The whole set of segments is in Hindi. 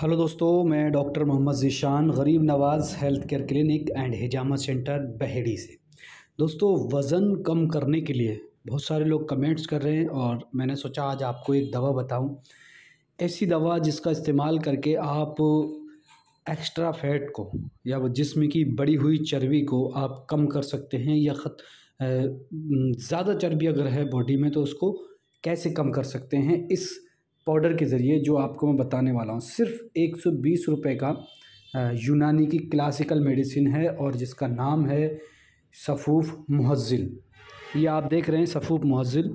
हेलो दोस्तों मैं doctor Mohammad Zeeshan Garib Nawaz health care clinic and Hijama centre Baheri से दोस्तों वज़न कम करने के लिए बहुत सारे लोग कमेंट्स कर रहे हैं और मैंने सोचा आज आपको एक दवा बताऊं ऐसी दवा जिसका इस्तेमाल करके आप एक्स्ट्रा फैट को या जिसम की बड़ी हुई चर्बी को आप कम कर सकते हैं या खत ज़्यादा चर्बी अगर है बॉडी में तो उसको कैसे कम कर सकते हैं इस पाउडर के ज़रिए जो आपको मैं बताने वाला हूँ सिर्फ एक सौ बीस रुपये का यूनानी की क्लासिकल मेडिसिन है और जिसका नाम है सफ़ूफ़ महज़िल ये आप देख रहे हैं सफ़ूफ़ महज़िल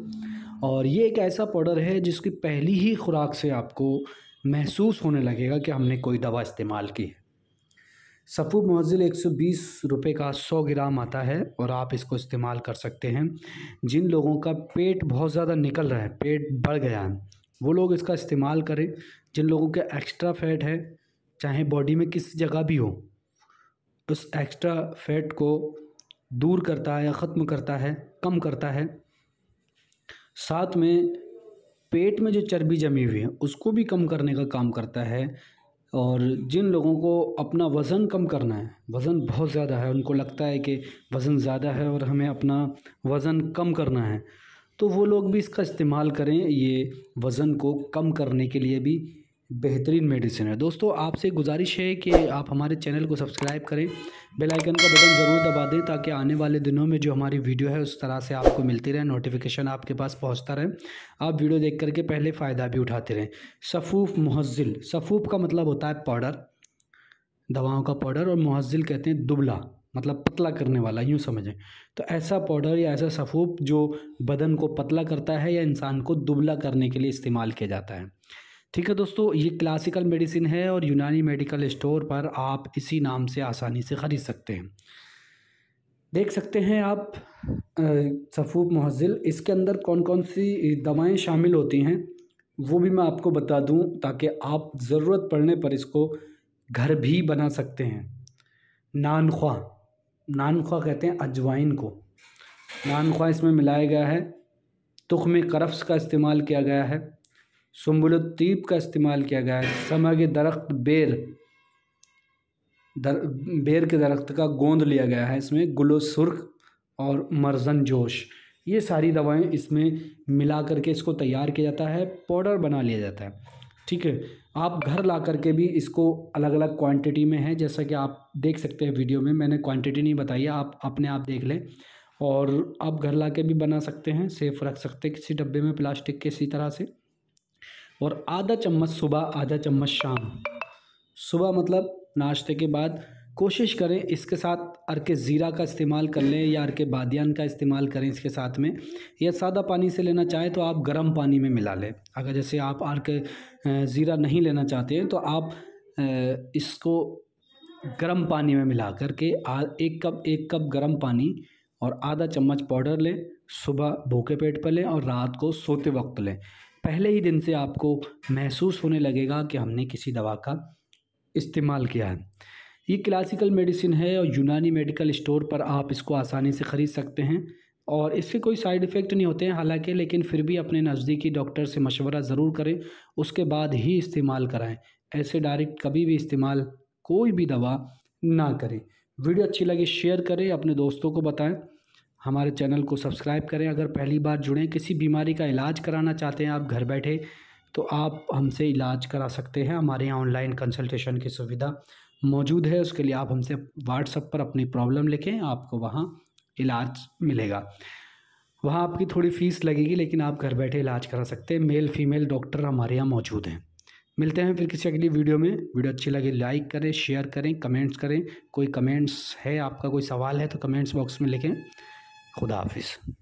और ये एक ऐसा पाउडर है जिसकी पहली ही खुराक से आपको महसूस होने लगेगा कि हमने कोई दवा इस्तेमाल की है सफ़ूफ़ महज़िल एक सौ बीस रुपये का सौ ग्राम आता है और आप इसको इस्तेमाल कर सकते हैं जिन लोगों का पेट बहुत ज़्यादा निकल रहा है पेट बढ़ गया है वो लोग इसका इस्तेमाल करें जिन लोगों के एक्स्ट्रा फैट है चाहे बॉडी में किसी जगह भी हो उस एक्स्ट्रा फैट को दूर करता है या ख़त्म करता है कम करता है साथ में पेट में जो चर्बी जमी हुई है उसको भी कम करने का काम करता है और जिन लोगों को अपना वज़न कम करना है वज़न बहुत ज़्यादा है उनको लगता है कि वज़न ज़्यादा है और हमें अपना वज़न कम करना है तो वो लोग भी इसका इस्तेमाल करें ये वज़न को कम करने के लिए भी बेहतरीन मेडिसिन है दोस्तों आपसे गुजारिश है कि आप हमारे चैनल को सब्सक्राइब करें बेल आइकन का बटन ज़रूर दबा दें ताकि आने वाले दिनों में जो हमारी वीडियो है उस तरह से आपको मिलती रहे नोटिफिकेशन आपके पास पहुंचता रहे आप वीडियो देख करके पहले फ़ायदा भी उठाते रहें सफ़ूफ महजिल सफ़ूफ का मतलब होता है पाउडर दवाओं का पाउडर और महज़िल कहते हैं दुबला मतलब पतला करने वाला यूँ समझें तो ऐसा पाउडर या ऐसा सफ़ूप जो बदन को पतला करता है या इंसान को दुबला करने के लिए इस्तेमाल किया जाता है ठीक है दोस्तों ये क्लासिकल मेडिसिन है और यूनानी मेडिकल स्टोर पर आप इसी नाम से आसानी से ख़रीद सकते हैं देख सकते हैं आप सफ़ूप महजिल इसके अंदर कौन कौन सी दवाएं शामिल होती हैं वो भी मैं आपको बता दूं ताकि आप ज़रूरत पड़ने पर इसको घर भी बना सकते हैं नानख्वा नानख्वा कहते हैं अजवाइन को नानख्वा इसमें मिलाया गया है तुख में करफ्स का इस्तेमाल किया गया है सुम्बुलतीब का इस्तेमाल किया गया है समा के दरख्त बेर दर बेर के दरख्त का गोंद लिया गया है इसमें गुलो सुरख और मरजन जोश ये सारी दवाएं इसमें मिला करके इसको तैयार किया जाता है पाउडर बना लिया जाता है ठीक है आप घर ला करके भी इसको अलग अलग क्वांटिटी में है जैसा कि आप देख सकते हैं वीडियो में मैंने क्वांटिटी नहीं बताई आप अपने आप देख लें और आप घर ला के भी बना सकते हैं सेफ़ रख सकते हैं किसी डब्बे में प्लास्टिक के इसी तरह से और आधा चम्मच सुबह आधा चम्मच शाम सुबह मतलब नाश्ते के बाद कोशिश करें इसके साथ अरके ज़ीरा का इस्तेमाल कर लें या अरके बादियान का इस्तेमाल करें इसके साथ में या सादा पानी से लेना चाहें तो आप गर्म पानी में मिला लें अगर जैसे आप अरके ज़ीरा नहीं लेना चाहते हैं तो आप इसको गर्म पानी में मिला कर के एक कप एक कप गर्म पानी और आधा चम्मच पाउडर लें सुबह भूखे पेट पर लें और रात को सोते वक्त लें पहले ही दिन से आपको महसूस होने लगेगा कि हमने किसी दवा का इस्तेमाल किया है ये क्लासिकल मेडिसिन है और यूनानी मेडिकल स्टोर पर आप इसको आसानी से ख़रीद सकते हैं और इससे कोई साइड इफ़ेक्ट नहीं होते हैं हालांकि लेकिन फिर भी अपने नज़दीकी डॉक्टर से मशवरा ज़रूर करें उसके बाद ही इस्तेमाल कराएं ऐसे डायरेक्ट कभी भी इस्तेमाल कोई भी दवा ना करें वीडियो अच्छी लगे शेयर करें अपने दोस्तों को बताएं हमारे चैनल को सब्सक्राइब करें अगर पहली बार जुड़ें किसी बीमारी का इलाज कराना चाहते हैं आप घर बैठे तो आप हमसे इलाज करा सकते हैं हमारे यहाँ ऑनलाइन कंसल्टेशन की सुविधा मौजूद है उसके लिए आप हमसे व्हाट्सअप पर अपनी प्रॉब्लम लिखें आपको वहाँ इलाज मिलेगा वहाँ आपकी थोड़ी फ़ीस लगेगी लेकिन आप घर बैठे इलाज करा सकते हैं मेल फीमेल डॉक्टर हमारे यहाँ मौजूद हैं मिलते हैं फिर किसी अगली वीडियो में वीडियो अच्छी लगे लाइक करें शेयर करें कमेंट्स करें कोई कमेंट्स है आपका कोई सवाल है तो कमेंट्स बॉक्स में लिखें खुदा हाफिज़